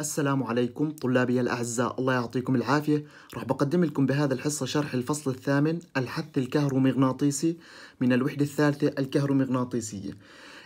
السلام عليكم طلابي الأعزاء الله يعطيكم العافية راح بقدم لكم بهذا الحصة شرح الفصل الثامن الحث الكهرومغناطيسي من الوحدة الثالثة الكهرومغناطيسية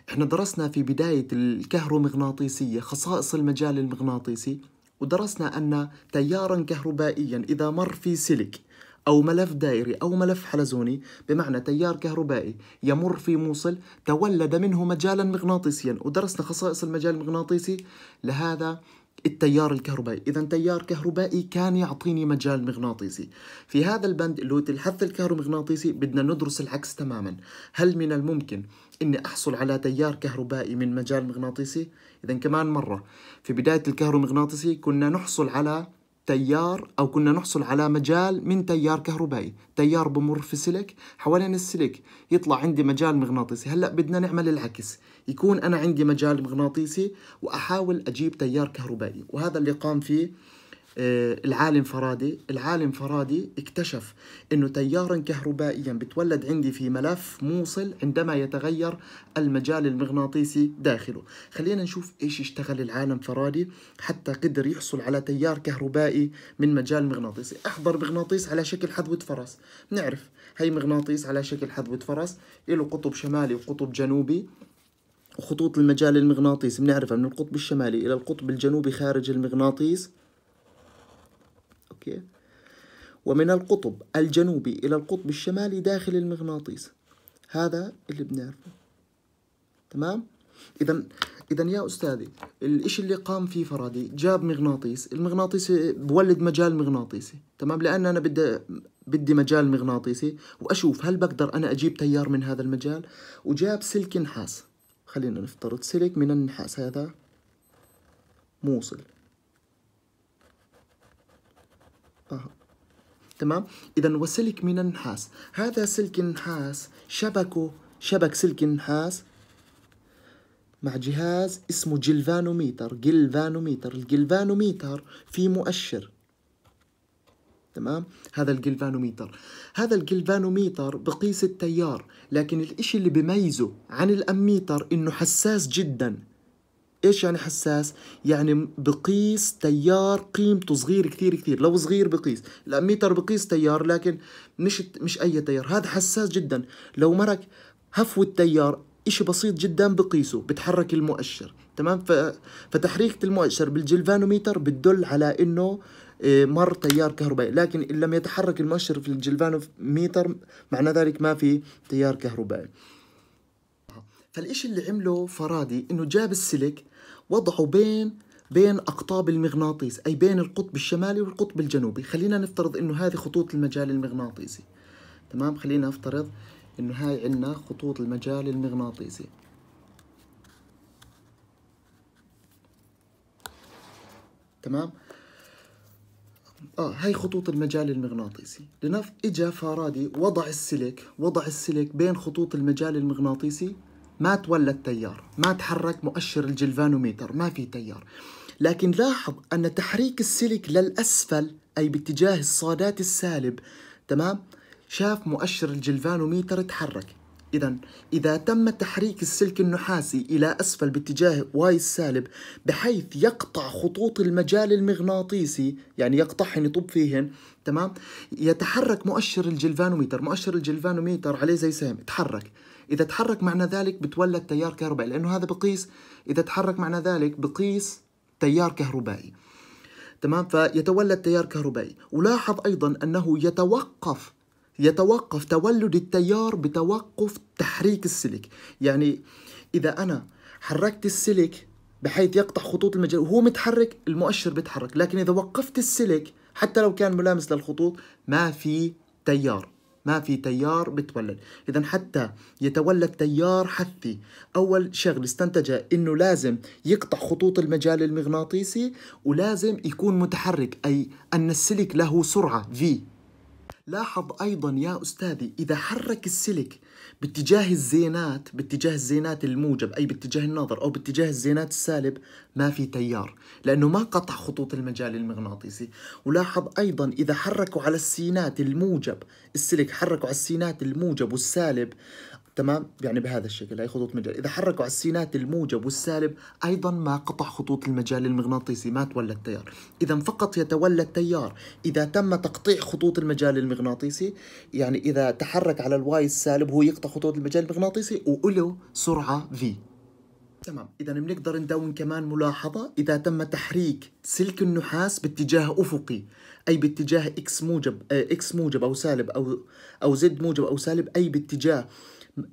احنا درسنا في بداية الكهرومغناطيسية خصائص المجال المغناطيسي ودرسنا أن تيارا كهربائيا إذا مر في سلك أو ملف دائري أو ملف حلزوني بمعنى تيار كهربائي يمر في موصل تولد منه مجالا مغناطيسيا ودرسنا خصائص المجال المغناطيسي لهذا التيار الكهربائي إذا تيار كهربائي كان يعطيني مجال مغناطيسي في هذا البند اللي هو الحث الكهرومغناطيسي بدنا ندرس العكس تماما هل من الممكن أني أحصل على تيار كهربائي من مجال مغناطيسي؟ إذا كمان مرة في بداية الكهرومغناطيسي كنا نحصل على تيار أو كنا نحصل على مجال من تيار كهربائي تيار بمر في سلك حوالين السلك يطلع عندي مجال مغناطيسي هلأ بدنا نعمل العكس يكون أنا عندي مجال مغناطيسي وأحاول أجيب تيار كهربائي وهذا اللي قام فيه آه، العالم فرادي العالم فرادي اكتشف أنه تيارا كهربائيا بتولد عندي في ملف موصل عندما يتغير المجال المغناطيسي داخله خلينا نشوف إيش اشتغل العالم فرادي حتى قدر يحصل على تيار كهربائي من مجال مغناطيسي أحضر مغناطيس على شكل حذوة فرس نعرف هي مغناطيس على شكل حذوة فرس له قطب شمالي وقطب جنوبي وخطوط المجال المغناطيسي بنعرفها من القطب الشمالي إلى القطب الجنوبي خارج المغناطيس أوكي ومن القطب الجنوبي إلى القطب الشمالي داخل المغناطيس هذا اللي بنعرفه تمام إذا إذا يا أستاذي الإشي اللي قام فيه فرادي جاب مغناطيس المغناطيس بولد مجال مغناطيسي تمام لأن أنا بدي بدي مجال مغناطيسي وأشوف هل بقدر أنا أجيب تيار من هذا المجال وجاب سلك نحاس خلينا نفترض سلك من النحاس هذا موصل أه. تمام اذا وسلك من النحاس هذا سلك النحاس شبكه شبك سلك النحاس مع جهاز اسمه جلفانوميتر جلفانوميتر الجلفانوميتر في مؤشر تمام هذا الجلفانوميتر هذا الجلفانوميتر بقيس التيار لكن الاشي اللي بميزه عن الاميتر انه حساس جدا ايش يعني حساس؟ يعني بقيس تيار قيمته صغير كثير كثير، لو صغير بقيس، الاميتر بقيس تيار لكن مش مش اي تيار، هذا حساس جدا، لو مرق هفوة تيار اشي بسيط جدا بقيسه، بتحرك المؤشر، تمام؟ فتحريكة المؤشر بالجلفانوميتر بتدل على انه آه، مر تيار كهربائي، لكن ان لم يتحرك المؤشر في الجلفانوميتر معنى ذلك ما في تيار كهربائي. فالإشي اللي عمله فرادي إنه جاب السلك وضعوا بين بين أقطاب المغناطيس أي بين القطب الشمالي والقطب الجنوبي خلينا نفترض أنه هذه خطوط المجال المغناطيسي تمام خلينا نفترض أنه هاي عندنا خطوط المجال المغناطيسي تمام اه هاي خطوط المجال المغناطيسي لنف اجا فارادي وضع السلك وضع السلك بين خطوط المجال المغناطيسي ما تولد تيار ما تحرك مؤشر الجلفانوميتر ما في تيار لكن لاحظ أن تحريك السلك للأسفل أي باتجاه الصادات السالب تمام شاف مؤشر الجلفانوميتر تحرك إذا إذا تم تحريك السلك النحاسي إلى أسفل باتجاه واي السالب بحيث يقطع خطوط المجال المغناطيسي يعني يقطعهن يطب فيهن تمام يتحرك مؤشر الجلفانوميتر مؤشر الجلفانوميتر عليه زي سهم تحرك إذا تحرك معنى ذلك بتولد تيار كهربائي لأنه هذا بقيس إذا تحرك معنى ذلك بقيس تيار كهربائي تمام فيتولد تيار كهربائي ولاحظ أيضا أنه يتوقف يتوقف تولد التيار بتوقف تحريك السلك يعني إذا أنا حركت السلك بحيث يقطع خطوط المجال وهو متحرك المؤشر بيتحرك لكن إذا وقفت السلك حتى لو كان ملامس للخطوط ما في تيار ما في تيار بتولد إذا حتى يتولد تيار حثي أول شغل استنتج إنه لازم يقطع خطوط المجال المغناطيسي ولازم يكون متحرك أي أن السلك له سرعة V لاحظ أيضا يا أستاذي إذا حرك السلك باتجاه الزينات باتجاه الزينات الموجب أي باتجاه الناظر أو باتجاه الزينات السالب ما في تيار لأنه ما قطع خطوط المجال المغناطيسي ولاحظ أيضا إذا حركوا على السينات الموجب السلك حركوا على السينات الموجب والسالب تمام يعني بهذا الشكل هي خطوط مجال اذا حركوا على السينات الموجب والسالب ايضا ما قطع خطوط المجال المغناطيسي ما تولى التيار اذا فقط يتولى التيار اذا تم تقطيع خطوط المجال المغناطيسي يعني اذا تحرك على الواي السالب هو يقطع خطوط المجال المغناطيسي وله سرعه في تمام اذا بنقدر ندون كمان ملاحظه اذا تم تحريك سلك النحاس باتجاه افقي اي باتجاه اكس موجب اكس آه، موجب او سالب او او زد موجب او سالب اي باتجاه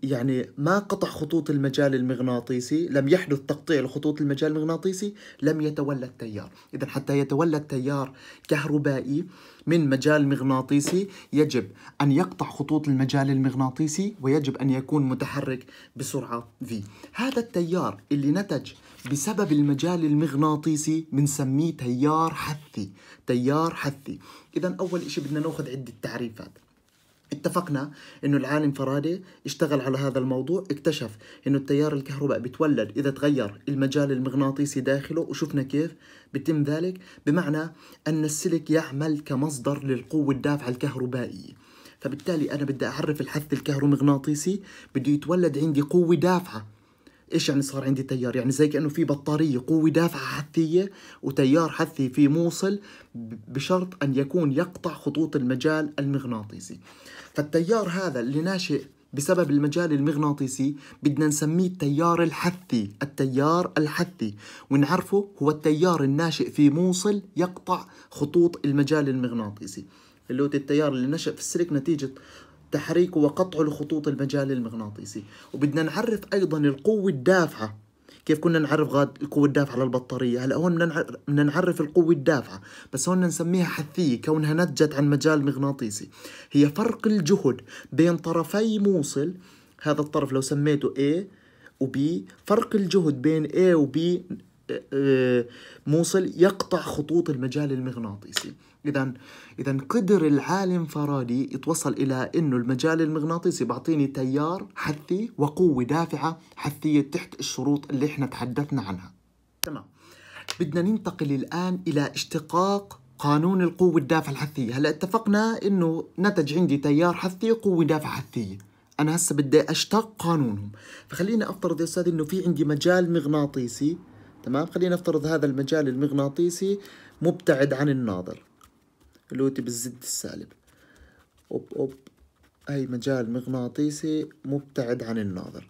يعني ما قطع خطوط المجال المغناطيسي لم يحدث تقطيع لخطوط المجال المغناطيسي لم يتولى التيار إذا حتى يتولى التيار كهربائي من مجال مغناطيسي يجب أن يقطع خطوط المجال المغناطيسي ويجب أن يكون متحرك بسرعة v هذا التيار اللي نتج بسبب المجال المغناطيسي بنسميه تيار حثي تيار حثي إذا أول إشي بدنا نأخذ عدة تعريفات اتفقنا انه العالم فرادي اشتغل على هذا الموضوع اكتشف انه التيار الكهرباء بتولد اذا تغير المجال المغناطيسي داخله وشفنا كيف بتم ذلك بمعنى ان السلك يعمل كمصدر للقوة الدافعة الكهربائية فبالتالي انا بدي اعرف الحث الكهرومغناطيسي بده يتولد عندي قوة دافعة ايش يعني صار عندي تيار يعني زي كانه في بطاريه قوه دافعه حثيه وتيار حثي في موصل بشرط ان يكون يقطع خطوط المجال المغناطيسي فالتيار هذا اللي ناشئ بسبب المجال المغناطيسي بدنا نسميه التيار الحثي التيار الحثي ونعرفه هو التيار الناشئ في موصل يقطع خطوط المجال المغناطيسي اللي هو التيار اللي نشأ في السلك نتيجة تحريك وقطع الخطوط المجال المغناطيسي وبدنا نعرف أيضا القوة الدافعة كيف كنا نعرف غاد القوة الدافعة للبطارية هلا هون بدنا نعرف القوة الدافعة بس هون نسميها حثية كونها نتجت عن مجال مغناطيسي هي فرق الجهد بين طرفي موصل هذا الطرف لو سميته A وبي فرق الجهد بين A وB آه، آه، موصل يقطع خطوط المجال المغناطيسي اذا اذا قدر العالم فارادي يتوصل الى انه المجال المغناطيسي بيعطيني تيار حثي وقوه دافعه حثيه تحت الشروط اللي احنا تحدثنا عنها تمام بدنا ننتقل الان الى اشتقاق قانون القوة الدافعة الحثية هلا اتفقنا انه نتج عندي تيار حثي قوة دافعة حثية انا هسه بدي اشتق قانونهم فخليني افترض يا استاذ انه في عندي مجال مغناطيسي تمام خلينا نفترض هذا المجال المغناطيسي مبتعد عن الناظر اللي هو بالزد السالب أوب أوب أي مجال مغناطيسي مبتعد عن الناظر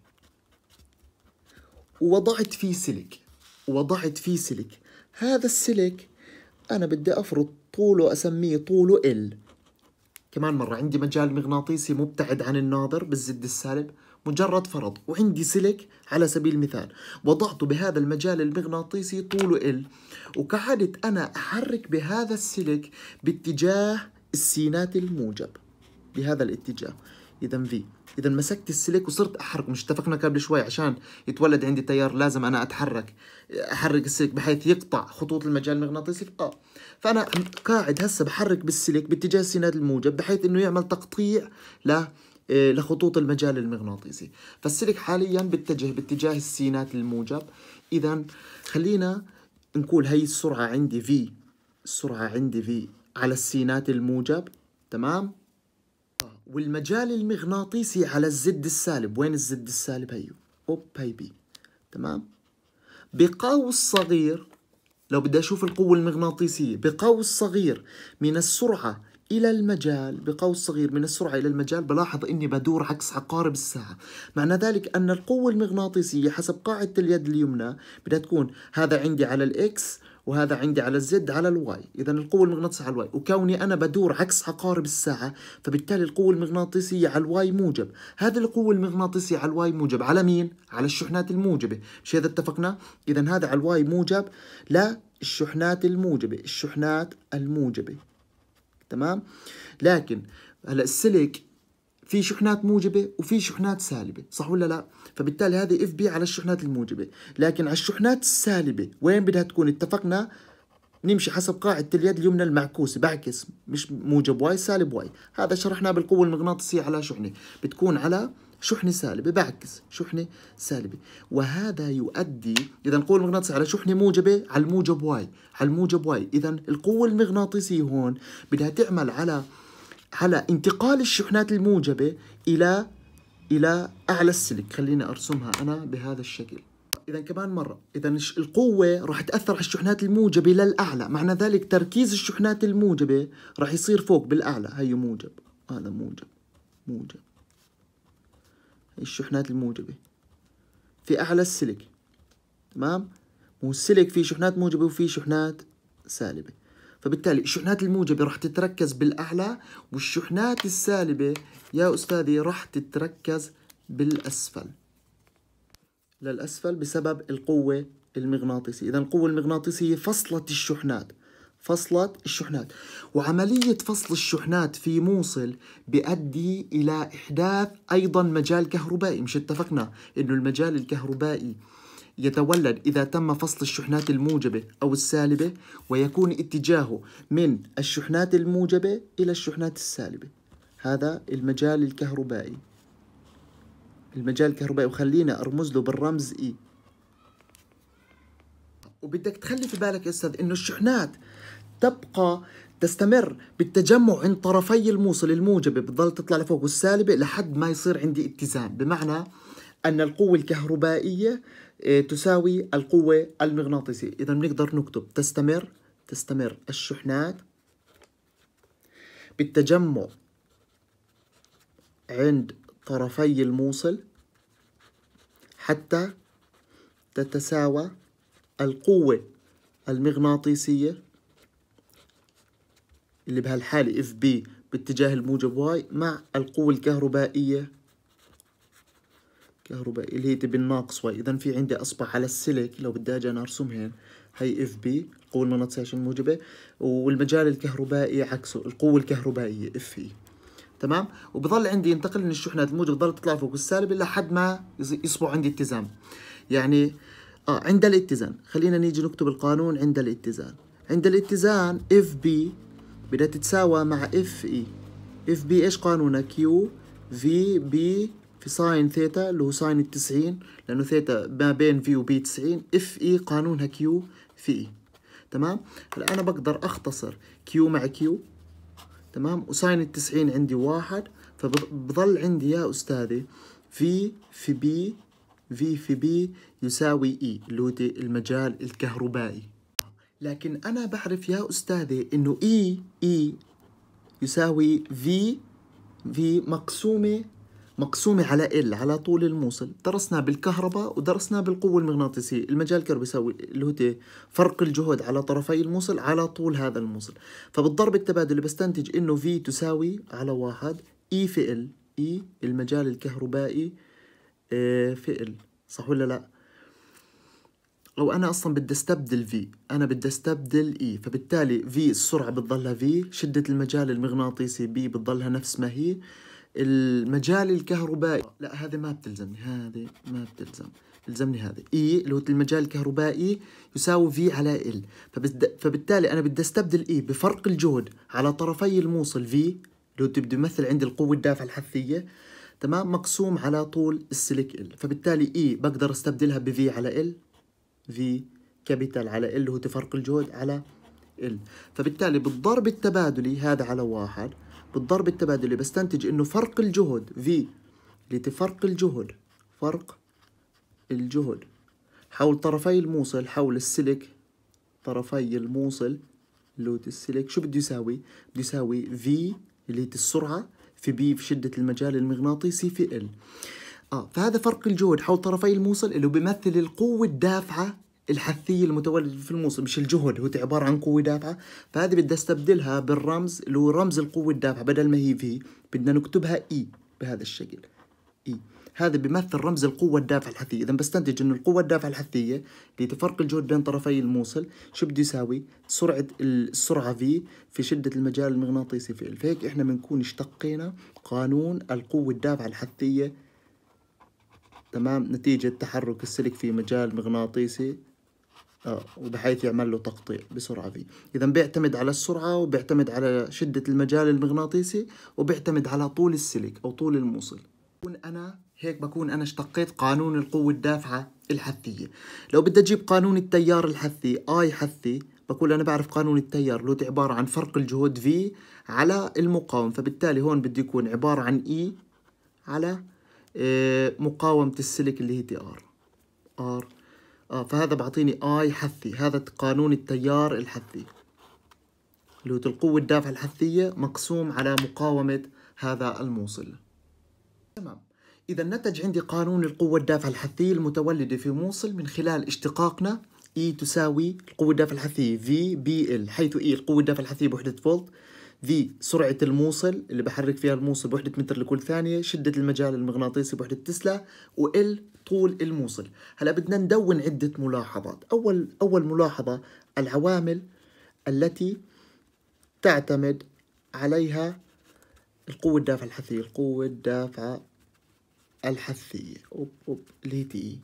ووضعت فيه سلك وضعت فيه سلك هذا السلك أنا بدي أفرض طوله أسميه طوله ال كمان مرة عندي مجال مغناطيسي مبتعد عن الناظر بالزد السالب مجرد فرض وعندي سلك على سبيل المثال وضعته بهذا المجال المغناطيسي طوله ال وقعدت أنا أحرك بهذا السلك باتجاه السينات الموجب بهذا الاتجاه إذا في إذا مسكت السلك وصرت أحرك مش اتفقنا قبل شوي عشان يتولد عندي تيار لازم أنا أتحرك أحرك السلك بحيث يقطع خطوط المجال المغناطيسي في آه فأنا قاعد هسه بحرك بالسلك باتجاه السينات الموجب بحيث إنه يعمل تقطيع ل إيه، لخطوط المجال المغناطيسي فالسلك حاليا بتجه باتجاه السينات الموجب اذا خلينا نقول هي السرعة عندي في السرعة عندي في على السينات الموجب تمام والمجال المغناطيسي على الزد السالب وين الزد السالب هيو اوب هي بي تمام بقوس صغير لو بدي اشوف القوة المغناطيسية بقوس صغير من السرعة إلى المجال بقوس صغير من السرعة إلى المجال بلاحظ أني بدور عكس عقارب الساعة معنى ذلك أن القوة المغناطيسية حسب قاعدة اليد اليمنى بدها تكون هذا عندي على الإكس وهذا عندي على الزد على الواي إذا القوة المغناطيسية على الواي وكوني أنا بدور عكس عقارب الساعة فبالتالي القوة المغناطيسية على الواي موجب هذه القوة المغناطيسية على الواي موجب على مين؟ على الشحنات الموجبة مش هذا اتفقنا؟ إذا هذا على الواي موجب لا الشحنات الموجبة الشحنات الموجبة تمام لكن هلا السلك في شحنات موجبة وفي شحنات سالبة صح ولا لا؟ فبالتالي هذه اف بي على الشحنات الموجبة لكن على الشحنات السالبة وين بدها تكون اتفقنا نمشي حسب قاعدة اليد اليمنى المعكوسة بعكس مش موجب واي سالب واي هذا شرحناه بالقوة المغناطيسية على شحنة بتكون على شحنة سالبة بعكس شحنة سالبة وهذا يؤدي إذا القوة المغناطيسية على شحنة موجبة على الموجب واي على الموجب واي إذا القوة المغناطيسية هون بدها تعمل على على انتقال الشحنات الموجبة إلى إلى أعلى السلك خليني أرسمها أنا بهذا الشكل اذا كمان مره اذا القوه راح تاثر على الشحنات الموجبه للاعلى معنى ذلك تركيز الشحنات الموجبه راح يصير فوق بالاعلى هي موجب هذا موجب موجب الشحنات الموجبة في أعلى السلك تمام والسلك في شحنات موجبة وفي شحنات سالبة فبالتالي الشحنات الموجبة راح تتركز بالأعلى والشحنات السالبة يا أستاذي راح تتركز بالأسفل للأسفل بسبب القوة المغناطيسية إذا القوة المغناطيسية فصلت الشحنات فصلت الشحنات وعملية فصل الشحنات في موصل بيؤدي إلى إحداث أيضا مجال كهربائي مش اتفقنا إنه المجال الكهربائي يتولد إذا تم فصل الشحنات الموجبة أو السالبة ويكون اتجاهه من الشحنات الموجبة إلى الشحنات السالبة هذا المجال الكهربائي المجال الكهربائي وخلينا أرمز له بالرمز إي وبدك تخلي في بالك يا أستاذ إنه الشحنات تبقى تستمر بالتجمع عند طرفي الموصل الموجبة بتظل تطلع لفوق والسالبة لحد ما يصير عندي اتزان بمعنى أن القوة الكهربائية آه، تساوي القوة المغناطيسية إذا بنقدر نكتب تستمر تستمر الشحنات بالتجمع عند طرفي الموصل حتى تتساوى القوة المغناطيسية اللي بهالحالة اف بي باتجاه الموجب واي مع القوة الكهربائية كهربائية اللي هي تبي الناقص واي إذا في عندي أصبح على السلك لو بدي أجي أنا أرسم هين هي اف بي القوة المغناطيسية عشان الموجبة والمجال الكهربائي عكسه القوة الكهربائية اف اي e. تمام وبضل عندي ينتقل من الشحنات الموجب بضل تطلع فوق السالب لحد ما يصبح عندي اتزان يعني اه عند الاتزان خلينا نيجي نكتب القانون عند الاتزان عند الاتزان اف بي بدها تتساوى مع اف اي اف بي ايش قانونها كيو في بي في ساين ثيتا اللي هو ساين التسعين لأنه ثيتا ما بين في وبي تسعين اف اي e قانونها كيو في اي تمام هلا أنا بقدر أختصر كيو مع كيو تمام وساين التسعين عندي واحد فبضل عندي يا أستاذي في في بي في في بي يساوي اي e، اللي هو المجال الكهربائي لكن أنا بعرف يا أستاذي إنه إي إي يساوي في في مقسومة مقسومة على ال على طول الموصل درسنا بالكهرباء ودرسنا بالقوة المغناطيسية المجال كان بيساوي اللي هو فرق الجهد على طرفي الموصل على طول هذا الموصل فبالضرب التبادلي بستنتج إنه في تساوي على واحد إي e في ال إي e المجال الكهربائي آه، في ال صح ولا لأ؟ او انا اصلا بدي استبدل في انا بدي استبدل اي e. فبالتالي في السرعه بتضلها في شده المجال المغناطيسي بي بتضلها نفس ما هي المجال الكهربائي لا هذه ما بتلزمني هذه ما بتلزم بتلزمني هذا اي e اللي هو المجال الكهربائي يساوي في على ال فبد... فبالتالي انا بدي استبدل اي e بفرق الجهد على طرفي الموصل في اللي هو بده يمثل عندي القوه الدافعه الحثيه تمام مقسوم على طول السلك ال فبالتالي اي بقدر استبدلها بفي على ال في كابيتال على ال هو تفرق الجهد على ال فبالتالي بالضرب التبادلي هذا على واحد بالضرب التبادلي بستنتج انه فرق الجهد في لتفرق الجهد فرق الجهد حول طرفي الموصل حول السلك طرفي الموصل لوت السلك شو بده يساوي؟ بده يساوي في اللي هي السرعة في بي في شدة المجال المغناطيسي في ال اه فهذا فرق الجهد حول طرفي الموصل اللي بيمثل القوة الدافعة الحثية المتولدة في الموصل مش الجهد هو عبارة عن قوة دافعة فهذه بدي استبدلها بالرمز اللي هو رمز القوة الدافعة بدل ما هي في بدنا نكتبها اي e بهذا الشكل اي e. هذا بيمثل رمز القوة الدافعة الحثية إذا بستنتج إنه القوة الدافعة الحثية اللي تفرق الجهد بين طرفي الموصل شو بده يساوي؟ سرعة السرعة في في شدة المجال المغناطيسي في فهيك إحنا بنكون اشتقينا قانون القوة الدافعة الحثية تمام نتيجة تحرك السلك في مجال مغناطيسي آه، وبحيث يعمل له تقطيع بسرعة في إذا بيعتمد على السرعة وبيعتمد على شدة المجال المغناطيسي وبيعتمد على طول السلك أو طول الموصل بكون أنا هيك بكون أنا اشتقيت قانون القوة الدافعة الحثية لو بدي أجيب قانون التيار الحثي آي حثي بقول أنا بعرف قانون التيار اللي عبارة عن فرق الجهود في على المقاوم فبالتالي هون بده يكون عبارة عن إي e على آه، مقاومة السلك اللي هي تي ار ار آه فهذا بعطيني اي حثي هذا قانون التيار الحثي اللي هو القوة الدافعة الحثية مقسوم على مقاومة هذا الموصل تمام إذا نتج عندي قانون القوة الدافعة الحثية المتولدة في موصل من خلال اشتقاقنا E تساوي القوة الدافعة الحثية V L حيث E القوة الدافعة الحثية بوحدة فولت في سرعة الموصل اللي بحرك فيها الموصل بوحدة متر لكل ثانية شدة المجال المغناطيسي بوحدة تسلا وال طول الموصل هلا بدنا ندون عدة ملاحظات أول أول ملاحظة العوامل التي تعتمد عليها القوة الدافعة الحثية القوة الدافعة الحثية أوب أوب اللي هي تي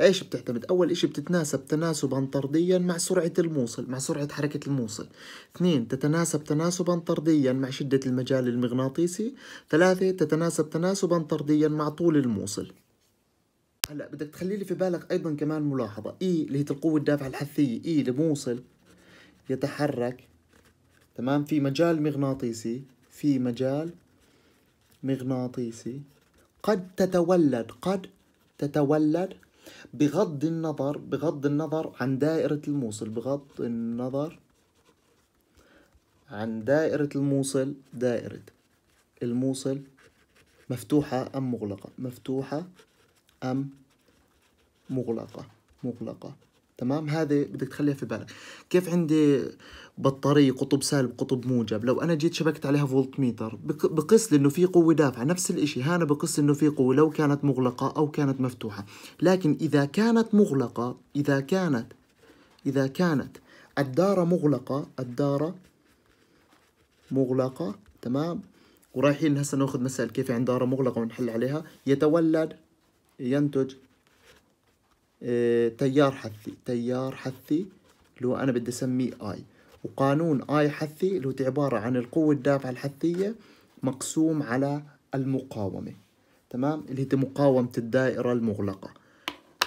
ايش بتعتمد اول اشي بتتناسب تناسبا طرديا مع سرعة الموصل مع سرعة حركة الموصل اثنين تتناسب تناسبا طرديا مع شدة المجال المغناطيسي ثلاثة تتناسب تناسبا طرديا مع طول الموصل هلا بدك تخلي لي في بالك ايضا كمان ملاحظة اي e اللي هي القوة الدافعة الحثية e اي لموصل يتحرك تمام في مجال مغناطيسي في مجال مغناطيسي قد تتولد قد تتولد بغض النظر بغض النظر عن دائرة الموصل بغض النظر عن دائرة الموصل دائرة الموصل مفتوحة أم مغلقة مفتوحة أم مغلقة مغلقة تمام هذه بدك تخليها في بالك كيف عندي بطارية قطب سالب قطب موجب لو أنا جيت شبكت عليها فولت ميتر بقص لي إنه في قوة دافعة نفس الإشي هنا بقص إنه في قوة لو كانت مغلقة أو كانت مفتوحة لكن إذا كانت مغلقة إذا كانت إذا كانت الدارة مغلقة الدارة مغلقة تمام ورايحين هسه ناخذ مسائل كيف عند يعني دارة مغلقة ونحل عليها يتولد ينتج آه، تيار حثي تيار حثي اللي هو أنا بدي أسميه آي وقانون آي حثي اللي هو عبارة عن القوة الدافعة الحثية مقسوم على المقاومة تمام اللي هي مقاومة الدائرة المغلقة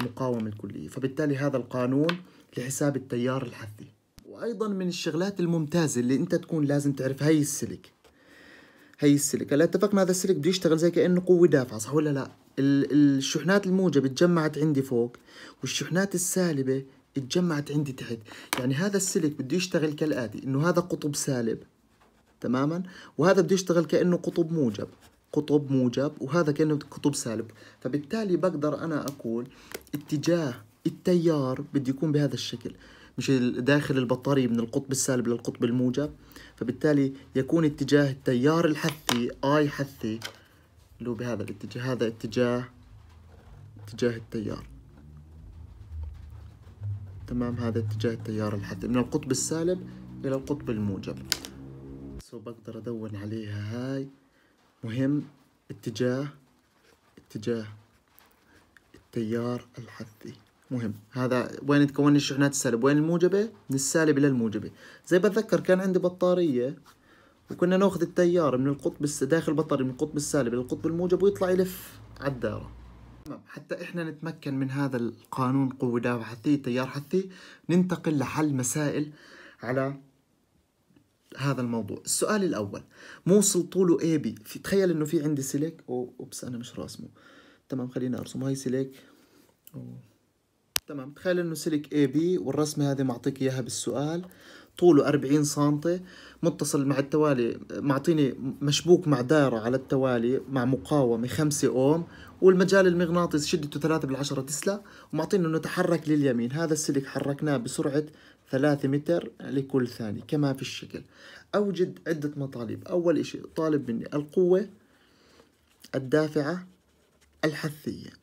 مقاومة الكلية فبالتالي هذا القانون لحساب التيار الحثي وأيضا من الشغلات الممتازة اللي أنت تكون لازم تعرف هي السلك هي السلك هلا اتفقنا هذا السلك بده يشتغل زي كأنه قوة دافعة صح ولا لا الشحنات الموجبة اتجمعت عندي فوق والشحنات السالبة اتجمعت عندي تحت يعني هذا السلك بده يشتغل كالآتي إنه هذا قطب سالب تماما وهذا بده يشتغل كأنه قطب موجب قطب موجب وهذا كأنه قطب سالب فبالتالي بقدر أنا أقول اتجاه التيار بده يكون بهذا الشكل مش داخل البطارية من القطب السالب للقطب الموجب فبالتالي يكون اتجاه التيار الحثي آي حثي اللي هو بهذا الاتجاه هذا اتجاه اتجاه التيار تمام هذا اتجاه التيار الحثي من القطب السالب إلى القطب الموجب سو بقدر أدون عليها هاي مهم اتجاه اتجاه التيار الحثي مهم هذا وين تكون الشحنات السالب وين الموجبة من السالب إلى الموجبة زي بتذكر كان عندي بطارية كنا ناخذ التيار من القطب داخل بطاري من القطب السالب للقطب الموجب ويطلع يلف على الدائره تمام حتى احنا نتمكن من هذا القانون قوه دافع حتى تيار حتى ننتقل لحل مسائل على هذا الموضوع السؤال الاول موصل طوله اي بي في تخيل انه في عندي سلك اوبس انا مش راسمه تمام خليني ارسم هاي سلك أوه. تمام تخيل انه سلك اي بي والرسمه هذه معطيك اياها بالسؤال طوله 40 سم متصل مع التوالي معطيني مشبوك مع دائرة على التوالي مع مقاومة 5 أوم والمجال المغناطيس شدته 3 بالعشرة تسلا ومعطيني أنه تحرك لليمين هذا السلك حركناه بسرعة 3 متر لكل ثانية كما في الشكل أوجد عدة مطالب أول إشي طالب مني القوة الدافعة الحثية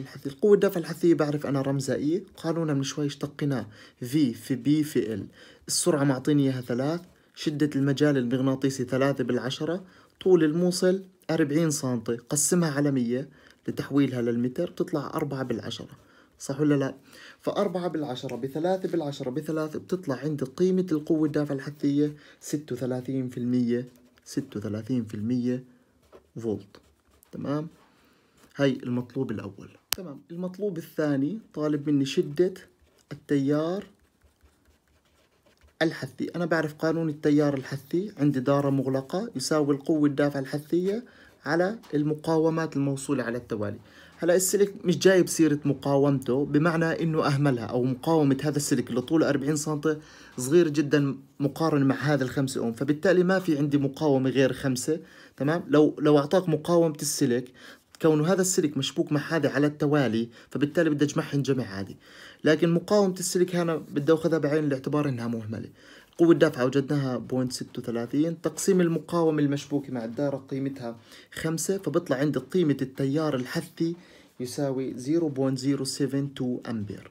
الحثي القوة الدافعة الحثية بعرف أنا رمزها إيه قانونا من شوي اشتقيناه في في بي في ال السرعة معطيني إياها ثلاث شدة المجال المغناطيسي ثلاثة بالعشرة طول الموصل أربعين سنتي قسمها على مية لتحويلها للمتر بتطلع أربعة بالعشرة صح ولا لا؟ فأربعة بالعشرة بثلاثة بالعشرة بثلاثة بتطلع عندي قيمة القوة الدافعة الحثية ستة وثلاثين في المية ستة وثلاثين في المية فولت تمام؟ هاي المطلوب الأول تمام المطلوب الثاني طالب مني شدة التيار الحثي أنا بعرف قانون التيار الحثي عندي دارة مغلقة يساوي القوة الدافعة الحثية على المقاومات الموصولة على التوالي هلا السلك مش جايب سيرة مقاومته بمعنى انه اهملها او مقاومة هذا السلك اللي طوله 40 سم صغير جدا مقارن مع هذا الخمسة اوم فبالتالي ما في عندي مقاومة غير خمسة تمام لو لو اعطاك مقاومة السلك كونه هذا السلك مشبوك مع هذا على التوالي فبالتالي بدي اجمعهن جمع عادي لكن مقاومة السلك هنا بدي اخذها بعين الاعتبار انها مهملة قوة الدافعة وجدناها 0.36 تقسيم المقاومة المشبوكة مع الدارة قيمتها 5 فبطلع عندي قيمة التيار الحثي يساوي 0.072 أمبير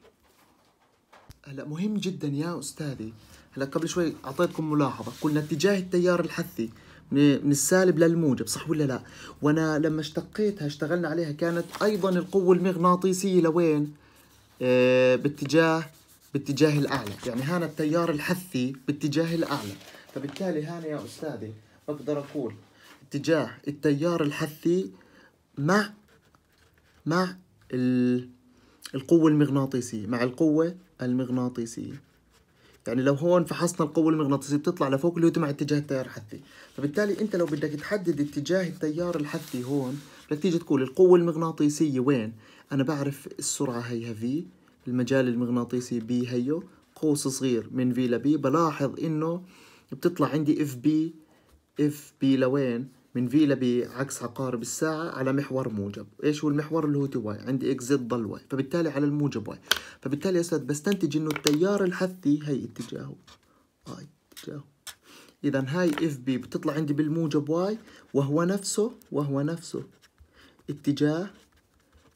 هلا مهم جدا يا أستاذي هلا قبل شوي أعطيتكم ملاحظة قلنا اتجاه التيار الحثي من السالب للموجب صح ولا لا وانا لما اشتقيتها اشتغلنا عليها كانت ايضا القوه المغناطيسيه لوين اه باتجاه باتجاه الاعلى يعني هنا التيار الحثي باتجاه الاعلى فبالتالي هنا يا استاذي بقدر اقول اتجاه التيار الحثي مع مع القوه المغناطيسيه مع القوه المغناطيسيه يعني لو هون فحصنا القوة المغناطيسية بتطلع لفوق اللي هو تبع اتجاه التيار الحثي فبالتالي انت لو بدك تحدد اتجاه التيار الحثي هون بدك تيجي تقول القوة المغناطيسية وين انا بعرف السرعة هيها في المجال المغناطيسي بي هيو قوس صغير من في لبي بلاحظ انه بتطلع عندي اف بي اف بي لوين من في لبي عكس عقارب الساعة على محور موجب إيش هو المحور اللي هو تي واي عندي إكس زد ضل واي فبالتالي على الموجب واي فبالتالي يا أستاذ بستنتج إنه التيار الحثي هي اتجاهه اي اتجاهه إذا هاي اف بي بتطلع عندي بالموجب واي وهو نفسه وهو نفسه اتجاه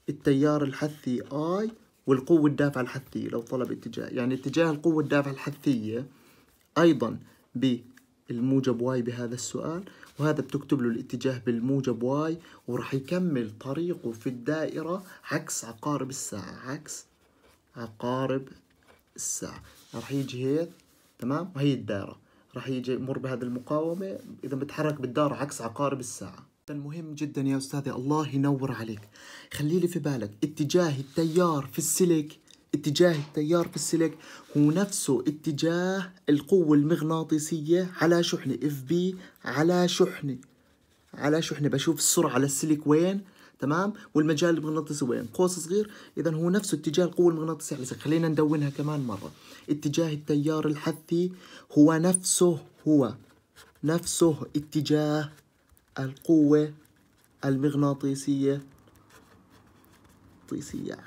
التيار الحثي اي والقوة الدافعة الحثية لو طلب اتجاه يعني اتجاه القوة الدافعة الحثية أيضا بالموجب واي بهذا السؤال وهذا بتكتب له الاتجاه بالموجب واي وراح يكمل طريقه في الدائرة عكس عقارب الساعة عكس عقارب الساعة راح يجي هيك تمام وهي الدائرة راح يجي يمر بهذه المقاومة إذا بتحرك بالدار عكس عقارب الساعة مهم جدا يا أستاذي الله ينور عليك خليلي في بالك اتجاه التيار في السلك اتجاه التيار في السلك هو نفسه اتجاه القوة المغناطيسية على شحنة اف بي على شحنة على شحنة بشوف السرعة على السلك وين تمام والمجال المغناطيسي وين قوس صغير اذا هو نفسه اتجاه القوه المغناطيسيه على السلك خلينا ندونها كمان مره اتجاه التيار الحثي هو نفسه هو نفسه اتجاه القوه المغناطيسيه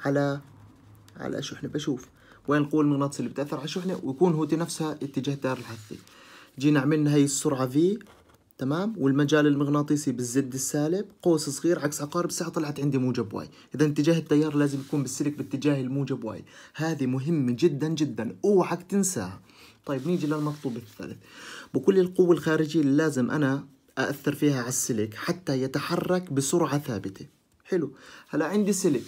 على على الشحنة بشوف وين القوة المغناطيسية اللي بتأثر على الشحنة ويكون هو نفسها اتجاه التيار الحثي جينا عملنا هي السرعة في تمام والمجال المغناطيسي بالزد السالب قوس صغير عكس عقارب الساعة طلعت عندي موجب واي إذا اتجاه التيار لازم يكون بالسلك باتجاه الموجب واي هذه مهمة جدا جدا اوعك تنساها طيب نيجي للمطلوب الثالث بكل القوة الخارجية اللي لازم أنا أأثر فيها على السلك حتى يتحرك بسرعة ثابتة حلو هلا عندي سلك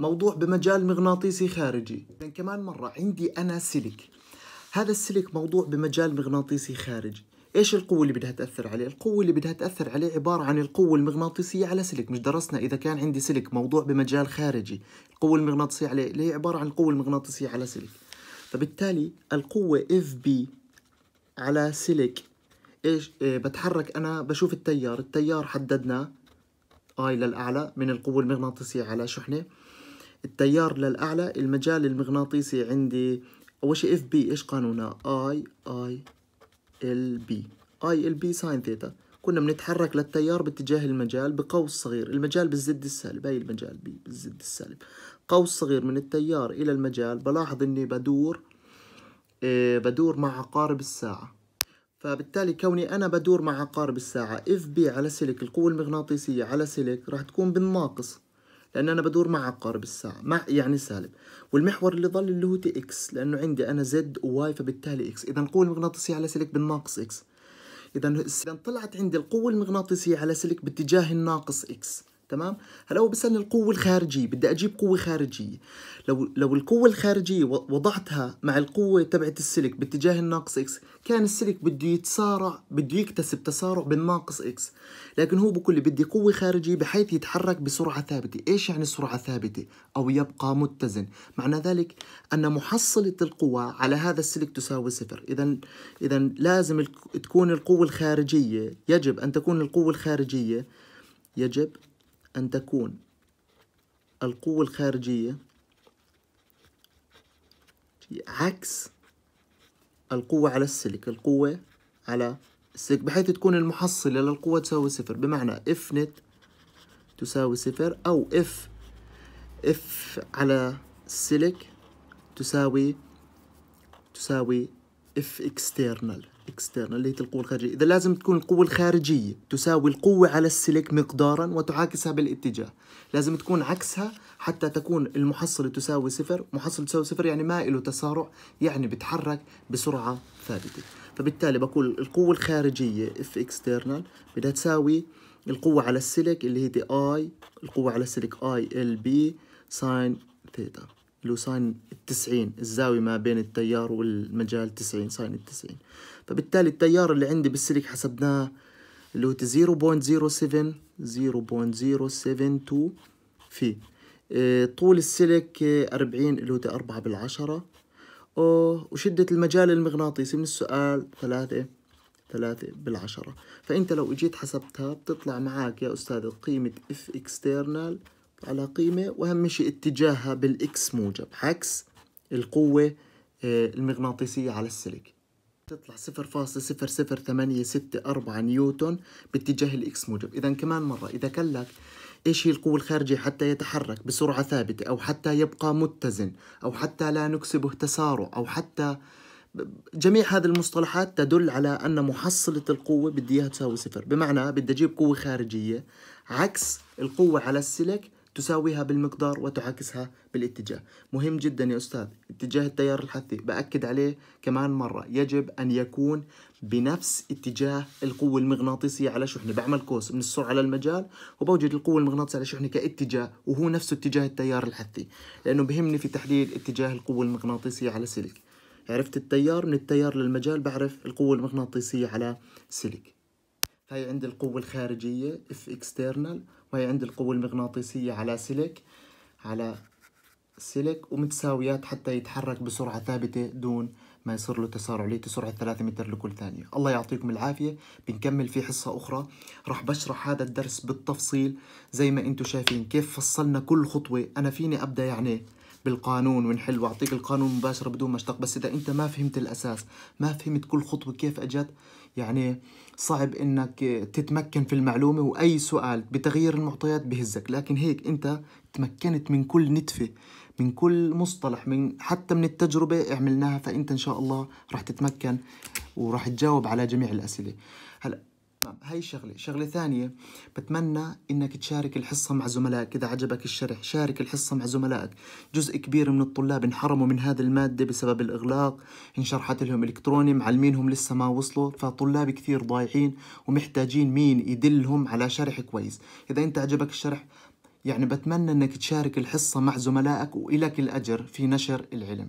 موضوع بمجال مغناطيسي خارجي كمان مرة عندي أنا سلك هذا السلك موضوع بمجال مغناطيسي خارجي ايش القوة اللي بدها تأثر عليه؟ القوة اللي بدها تأثر عليه عبارة عن القوة المغناطيسية على سلك، مش درسنا إذا كان عندي سلك موضوع بمجال خارجي، القوة المغناطيسية عليه اللي هي عبارة عن القوة المغناطيسية على سلك. فبالتالي القوة اف بي على سلك ايش إيه بتحرك انا بشوف التيار، التيار حددناه اي للأعلى من القوة المغناطيسية على شحنة، التيار للأعلى المجال المغناطيسي عندي أول شيء اف بي إيش قانونها اي اي ال بي اي ال بي ساين ثيتا كنا بنتحرك للتيار باتجاه المجال بقوس صغير المجال بالزد السالب هاي المجال بي بالزد السالب قوس صغير من التيار إلى المجال بلاحظ إني بدور آه، بدور مع عقارب الساعة فبالتالي كوني أنا بدور مع عقارب الساعة اف بي على سلك القوة المغناطيسية على سلك راح تكون بالناقص لان انا بدور مع عقارب الساعه مع يعني سالب والمحور اللي ظل اللي هو تي اكس لانه عندي انا زد وواي فبالتالي اكس اذا القوه المغناطيسيه على سلك بالناقص اكس اذا طلعت عندي القوه المغناطيسيه على سلك باتجاه الناقص اكس تمام هلا هو بيسالني القوه الخارجيه بدي اجيب قوه خارجيه لو لو القوه الخارجيه وضعتها مع القوه تبعت السلك باتجاه الناقص اكس كان السلك بده يتسارع بده يكتسب تسارع بالناقص اكس لكن هو بقول لي بدي قوه خارجيه بحيث يتحرك بسرعه ثابته ايش يعني سرعه ثابته او يبقى متزن معنى ذلك ان محصله القوى على هذا السلك تساوي صفر اذا اذا لازم تكون القوه الخارجيه يجب ان تكون القوه الخارجيه يجب أن تكون القوة الخارجية عكس القوة على السلك القوة على السلك بحيث تكون المحصلة للقوة تساوي صفر بمعنى اف نت تساوي صفر أو اف اف على السلك تساوي تساوي اف اكسترنال اكسترنال اللي هي القوة الخارجية إذا لازم تكون القوة الخارجية تساوي القوة على السلك مقدارا وتعاكسها بالاتجاه لازم تكون عكسها حتى تكون المحصلة تساوي صفر محصلة تساوي صفر يعني ما له تسارع يعني بتحرك بسرعة ثابتة فبالتالي بقول القوة الخارجية اف اكسترنال بدها تساوي القوة على السلك اللي هي دي اي القوة على السلك اي ال بي ساين ثيتا ساين التسعين الزاوية ما بين التيار والمجال تسعين ساين التسعين فبالتالي التيار اللي عندي بالسلك حسبناه اللي هو 0.07 0.072 في آه، طول السلك 40 آه، اللي هو 4 بالعشرة وشدة المجال المغناطيسي من السؤال 3 3 بالعشرة فأنت لو اجيت حسبتها بتطلع معاك يا أستاذ قيمة اف external على قيمة وأهم شيء اتجاهها بالإكس موجب عكس القوة آه، المغناطيسية على السلك تطلع 0.00864 نيوتن باتجاه الإكس موجب إذا كمان مرة إذا كان لك إيش هي القوة الخارجية حتى يتحرك بسرعة ثابتة أو حتى يبقى متزن أو حتى لا نكسبه تسارع أو حتى جميع هذه المصطلحات تدل على أن محصلة القوة بدي إياها تساوي صفر بمعنى بدي أجيب قوة خارجية عكس القوة على السلك تساويها بالمقدار وتعاكسها بالاتجاه مهم جدا يا أستاذ اتجاه التيار الحثي بأكد عليه كمان مرة يجب أن يكون بنفس اتجاه القوة المغناطيسية على شحنة بعمل قوس من السرعة للمجال وبوجد القوة المغناطيسية على شحنة كاتجاه وهو نفس اتجاه التيار الحثي لأنه بهمني في تحليل اتجاه القوة المغناطيسية على سلك عرفت التيار من التيار للمجال بعرف القوة المغناطيسية على سلك هاي عندي القوة الخارجية اف اكسترنال وهي عندي القوة المغناطيسية على سلك على سلك ومتساويات حتى يتحرك بسرعة ثابتة دون ما يصير له تسارع ليتي سرعة 3 متر لكل ثانية الله يعطيكم العافية بنكمل في حصة أخرى راح بشرح هذا الدرس بالتفصيل زي ما انتم شايفين كيف فصلنا كل خطوة أنا فيني أبدأ يعني بالقانون ونحل واعطيك القانون مباشره بدون ما اشتق بس اذا انت ما فهمت الاساس ما فهمت كل خطوه كيف اجت يعني صعب انك تتمكن في المعلومه واي سؤال بتغيير المعطيات بهزك لكن هيك انت تمكنت من كل نتفه من كل مصطلح من حتى من التجربه عملناها فانت ان شاء الله راح تتمكن وراح تجاوب على جميع الاسئله هلا تمام نعم، هاي شغلة شغلة ثانية بتمنى انك تشارك الحصة مع زملائك اذا عجبك الشرح شارك الحصة مع زملائك جزء كبير من الطلاب انحرموا من هذه المادة بسبب الاغلاق انشرحت لهم الكتروني معلمينهم لسه ما وصلوا فطلاب كثير ضايعين ومحتاجين مين يدلهم على شرح كويس اذا انت عجبك الشرح يعني بتمنى انك تشارك الحصة مع زملائك وإلك الأجر في نشر العلم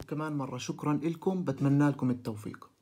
وكمان مرة شكرا لكم بتمنى لكم التوفيق